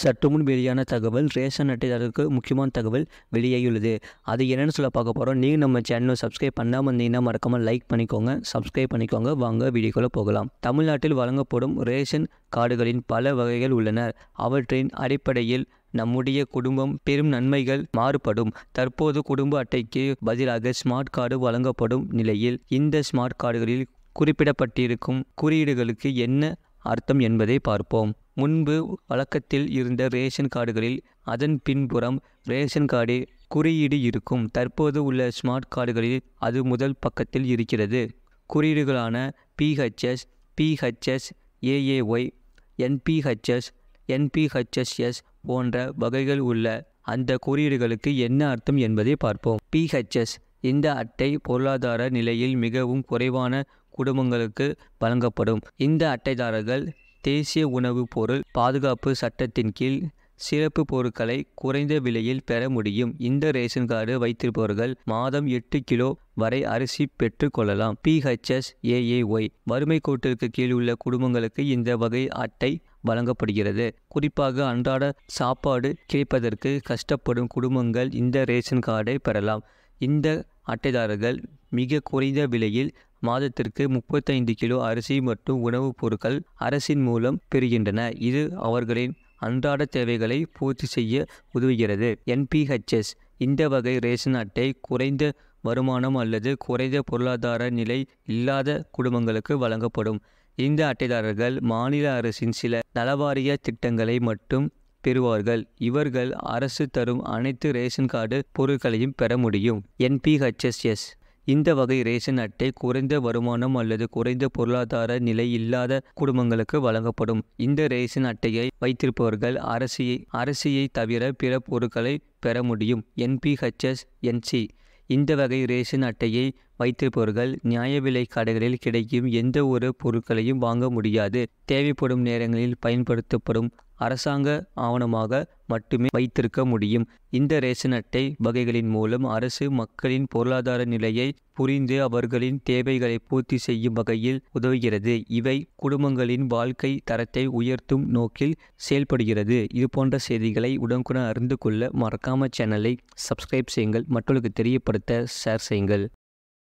சற்று முன் வெளியான தகவல் ரேஷன் அட்டைதாரருக்கு முக்கியமான தகவல் வெளியாகியுள்ளது அது என்னென்னு சொல்ல பார்க்க போகிறோம் நீங்கள் நம்ம சேனலை சப்ஸ்கிரைப் பண்ணாமல் இருந்தீங்கன்னா மறக்காமல் லைக் பண்ணிக்கோங்க சப்ஸ்கிரைப் பண்ணிக்கோங்க வாங்க வீடியோக்குள்ளே போகலாம் தமிழ்நாட்டில் வழங்கப்படும் ரேஷன் கார்டுகளின் பல வகைகள் உள்ளன அவற்றின் அடிப்படையில் நம்முடைய குடும்பம் பெரும் நன்மைகள் மாறுபடும் தற்போது குடும்ப அட்டைக்கு பதிலாக ஸ்மார்ட் கார்டு வழங்கப்படும் நிலையில் இந்த ஸ்மார்ட் கார்டுகளில் குறிப்பிடப்பட்டிருக்கும் குறியீடுகளுக்கு என்ன அர்த்தம் என்பதை பார்ப்போம் முன்பு வழக்கத்தில் இருந்த ரேஷன் கார்டுகளில் அதன் பின்புறம் ரேஷன் கார்டு குறியீடு இருக்கும் தற்போது உள்ள ஸ்மார்ட் கார்டுகளில் அது முதல் பக்கத்தில் இருக்கிறது குறியீடுகளான PHS PHS AAY NPHS NPHSS போன்ற வகைகள் உள்ள அந்த குறியீடுகளுக்கு என்ன அர்த்தம் என்பதை பார்ப்போம் பிஹெச்எஸ் இந்த அட்டை பொருளாதார நிலையில் மிகவும் குறைவான குடும்பங்களுக்கு வழங்கப்படும் இந்த அட்டைதாரர்கள் தேசிய உணவுப் பொருள் பாதுகாப்பு சட்டத்தின் கீழ் சிறப்பு பொருட்களை குறைந்த விலையில் பெற முடியும் இந்த ரேஷன் கார்டு வைத்திருப்பவர்கள் மாதம் எட்டு கிலோ வரை அரிசி பெற்று கொள்ளலாம் பிஹெச்எஸ் ஏஏஒய் வறுமை கோட்டிற்கு கீழ் உள்ள குடும்பங்களுக்கு இந்த வகை அட்டை வழங்கப்படுகிறது குறிப்பாக அன்றாட சாப்பாடு கிடைப்பதற்கு கஷ்டப்படும் குடும்பங்கள் இந்த ரேஷன் கார்டை பெறலாம் இந்த அட்டைதாரர்கள் மிக குறைந்த விலையில் மாதத்திற்கு முப்பத்தைந்து கிலோ அரிசி மற்றும் உணவுப் பொருட்கள் அரசின் மூலம் பெறுகின்றன இது அவர்களின் அன்றாட தேவைகளை பூர்த்தி செய்ய உதவுகிறது என்பிஹெச்எஸ் இந்த வகை ரேஷன் அட்டை குறைந்த வருமானம் அல்லது குறைந்த பொருளாதார நிலை இல்லாத குடும்பங்களுக்கு வழங்கப்படும் இந்த அட்டைதாரர்கள் மாநில அரசின் சில நலவாரிய திட்டங்களை மட்டும் பெறுவார்கள் இவர்கள் அரசு தரும் அனைத்து ரேஷன் கார்டு பொருட்களையும் பெற முடியும் என்பிஹெச்எஸ்எஸ் இந்த வகை ரேஷன் அட்டை குறைந்த வருமானம் அல்லது குறைந்த பொருளாதார நிலை இல்லாத குடும்பங்களுக்கு வழங்கப்படும் இந்த ரேஷன் அட்டையை வைத்திருப்பவர்கள் அரசியை அரசியை தவிர பிற பொருட்களை பெற முடியும் என்பிஹெச்எஸ் என்சி இந்த வகை ரேஷன் அட்டையை வைத்திருப்பவர்கள் நியாய விலை கடைகளில் கிடைக்கும் எந்த ஒரு பொருட்களையும் வாங்க முடியாது தேவைப்படும் நேரங்களில் பயன்படுத்தப்படும் அரசாங்க ஆவணமாக மட்டுமே வைத்திருக்க முடியும் இந்த ரேஷன் அட்டை வகைகளின் மூலம் அரசு மக்களின் பொருளாதார நிலையை புரிந்து அவர்களின் தேவைகளை பூர்த்தி செய்யும் வகையில் உதவுகிறது இவை குடும்பங்களின் வாழ்க்கை தரத்தை உயர்த்தும் நோக்கில் செயல்படுகிறது இது போன்ற செய்திகளை உடனுக்குடன் அறிந்து கொள்ள மறக்காம சேனலை சப்ஸ்கிரைப் செய்யுங்கள் மற்றவர்களுக்கு தெரியப்படுத்த ஷேர் செய்யுங்கள்